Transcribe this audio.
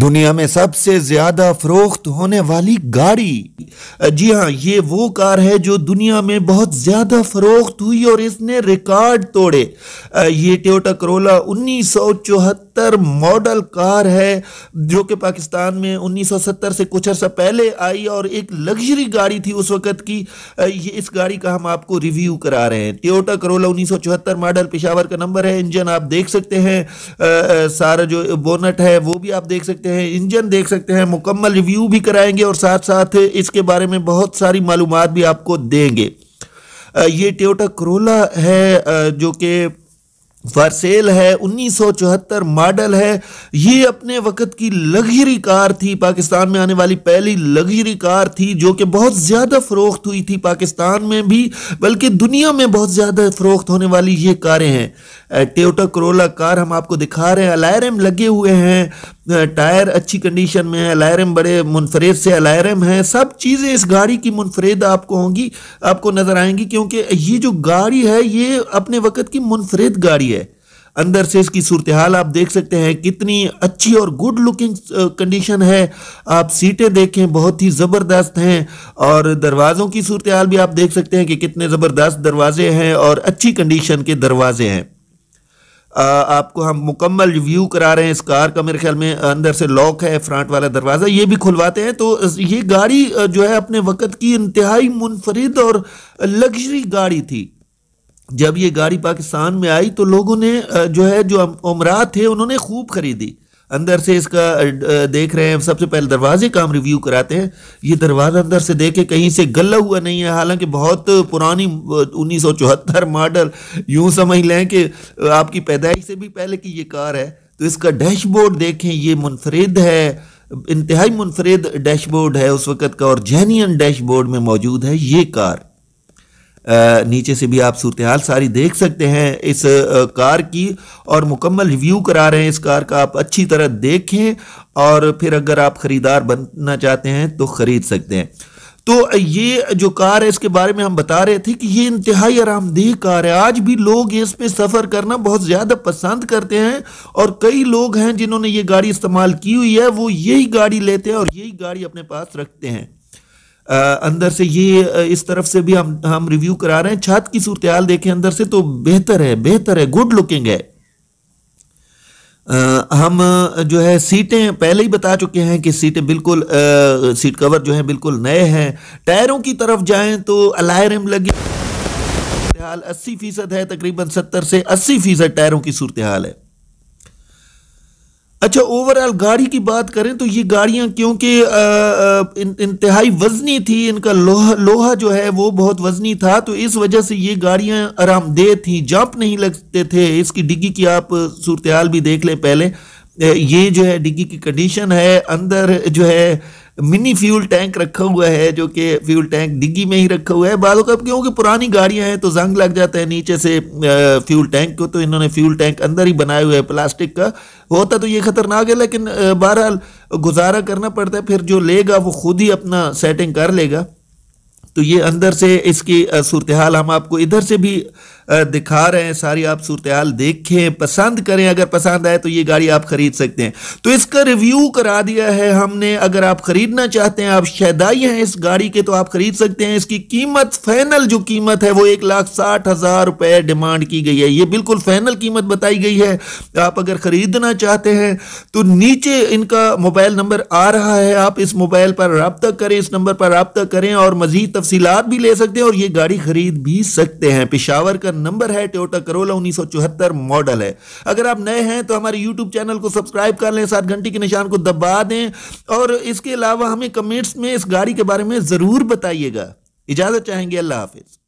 दुनिया में सबसे ज्यादा फरोख्त होने वाली गाड़ी जी हाँ ये वो कार है जो दुनिया में बहुत ज्यादा फरोख्त हुई और इसने रिकॉर्ड तोड़े ये टोटा करोला उन्नीस सौ चौहत्तर 1970 मॉडल कार है जो कि पाकिस्तान में 1970 से कुछ अर्सा पहले आई और एक लग्जरी गाड़ी थी उस वक्त की ये इस गाड़ी का हम आपको रिव्यू करा रहे हैं टोटा करोला चौहत्तर मॉडल पेशावर का नंबर है इंजन आप देख सकते हैं सारा जो बोनट है वो भी आप देख सकते हैं इंजन देख सकते हैं मुकम्मल रिव्यू भी कराएंगे और साथ साथ इसके बारे में बहुत सारी मालूम भी आपको देंगे ये टोटा करोला है जो कि फरसेल है 1974 मॉडल है ये अपने वक्त की लग्जरी कार थी पाकिस्तान में आने वाली पहली लग्जरी कार थी जो कि बहुत ज़्यादा फ़रोख्त हुई थी पाकिस्तान में भी बल्कि दुनिया में बहुत ज़्यादा फ़रोख्त होने वाली ये कारें हैं टेटा करोला कार हम आपको दिखा रहे हैं अलायरम लगे हुए हैं टायर अच्छी कंडीशन में है अलायरम बड़े मुनफरद से अलायरम है सब चीज़ें इस गाड़ी की मुनफरद आपको होंगी आपको नज़र आएंगी क्योंकि ये जो गाड़ी है ये अपने वक्त की मुनफरद गाड़ी अंदर से इसकी सूरत हाल आप देख सकते हैं कितनी अच्छी और गुड लुकिंग कंडीशन है आप सीटें देखें बहुत ही ज़बरदस्त हैं और दरवाज़ों की सूरत हाल भी आप देख सकते हैं कि कितने ज़बरदस्त दरवाजे हैं और अच्छी कंडीशन के दरवाजे हैं आ, आपको हम मुकम्मल रिव्यू करा रहे हैं इस कार का मेरे ख्याल में अंदर से लॉक है फ्रंट वाला दरवाज़ा ये भी खुलवाते हैं तो ये गाड़ी जो है अपने वक्त की इंतहाई मुनफरद और लग्जरी गाड़ी थी जब ये गाड़ी पाकिस्तान में आई तो लोगों ने जो है जो उमरा थे उन्होंने खूब खरीदी अंदर से इसका देख रहे हैं सबसे पहले दरवाजे का हम रिव्यू कराते हैं ये दरवाज़ा अंदर से देखे कहीं से गला हुआ नहीं है हालांकि बहुत पुरानी उन्नीस मॉडल यूं समझ लें कि आपकी पैदाइश से भी पहले की ये कार है तो इसका डैशबोर्ड देखें ये मुनफरद है इंतहाई मुनफरद डैशबोर्ड है उस वक़्त का और जेनियन डैशबोर्ड में मौजूद है ये कार नीचे से भी आप सूरत हाल सारी देख सकते हैं इस कार की और मुकम्मल रिव्यू करा रहे हैं इस कार का आप अच्छी तरह देखें और फिर अगर आप ख़रीदार बनना चाहते हैं तो ख़रीद सकते हैं तो ये जो कार है इसके बारे में हम बता रहे थे कि ये इंतहाई आरामदेह कार है आज भी लोग इस पे सफ़र करना बहुत ज़्यादा पसंद करते हैं और कई लोग हैं जिन्होंने ये गाड़ी इस्तेमाल की हुई है वो यही गाड़ी लेते हैं और यही गाड़ी अपने पास रखते हैं अंदर से ये इस तरफ से भी हम हम रिव्यू करा रहे हैं छत की सूरत हाल देखें अंदर से तो बेहतर है बेहतर है गुड लुकिंग है आ, हम जो है सीटें पहले ही बता चुके हैं कि सीटें बिल्कुल आ, सीट कवर जो है बिल्कुल नए हैं टायरों की तरफ जाएं तो अलायरम लगी हाल अस्सी फीसद है तकरीबन सत्तर से अस्सी फीसद टायरों की सूरत हाल है अच्छा ओवरऑल गाड़ी की बात करें तो ये गाड़ियाँ क्योंकि इंतहाई वजनी थी इनका लोहा लोहा जो है वो बहुत वजनी था तो इस वजह से ये गाड़ियाँ आरामदेह थी जंप नहीं लगते थे इसकी डिग्गी की आप सूरत भी देख लें पहले ये जो है डिग्गी की कंडीशन है अंदर जो है मिनी फ्यूल टैंक रखा हुआ है जो कि फ्यूल टैंक डिग्गी में ही रखा हुआ है बालों का क्योंकि पुरानी गाड़ियां हैं तो जंग लग जाता है नीचे से फ्यूल टैंक को तो इन्होंने फ्यूल टैंक अंदर ही बनाए हुए है प्लास्टिक का होता तो ये ख़तरनाक है लेकिन बहरहाल गुजारा करना पड़ता है फिर जो लेगा वो खुद ही अपना सेटिंग कर लेगा तो ये अंदर से इसकी सूरत हाल हम आपको इधर से भी दिखा रहे हैं सारी आप सूरत देखें पसंद करें अगर पसंद आए तो ये गाड़ी आप खरीद सकते हैं तो इसका रिव्यू करा दिया है हमने अगर आप खरीदना चाहते हैं आप शहदाई हैं इस गाड़ी के तो आप खरीद सकते हैं इसकी कीमत फाइनल जो कीमत है वो एक लाख साठ हज़ार रुपए डिमांड की गई है ये बिल्कुल फाइनल कीमत बताई गई है आप अगर ख़रीदना चाहते हैं तो नीचे इनका मोबाइल नंबर आ रहा है आप इस मोबाइल पर रबता करें इस नंबर पर रबता करें और मज़ीद तफसीत भी ले सकते हैं और ये गाड़ी खरीद भी सकते हैं पिशावर का चौहत्तर नंबर है टोयोटा करोला उन्नीस मॉडल है अगर आप नए हैं तो हमारे यूट्यूब चैनल को सब्सक्राइब कर लें सात घंटी के निशान को दबा दें और इसके अलावा हमें कमेंट्स में इस गाड़ी के बारे में ज़रूर बताइएगा इजाज़त चाहेंगे अल्लाह हाफिज़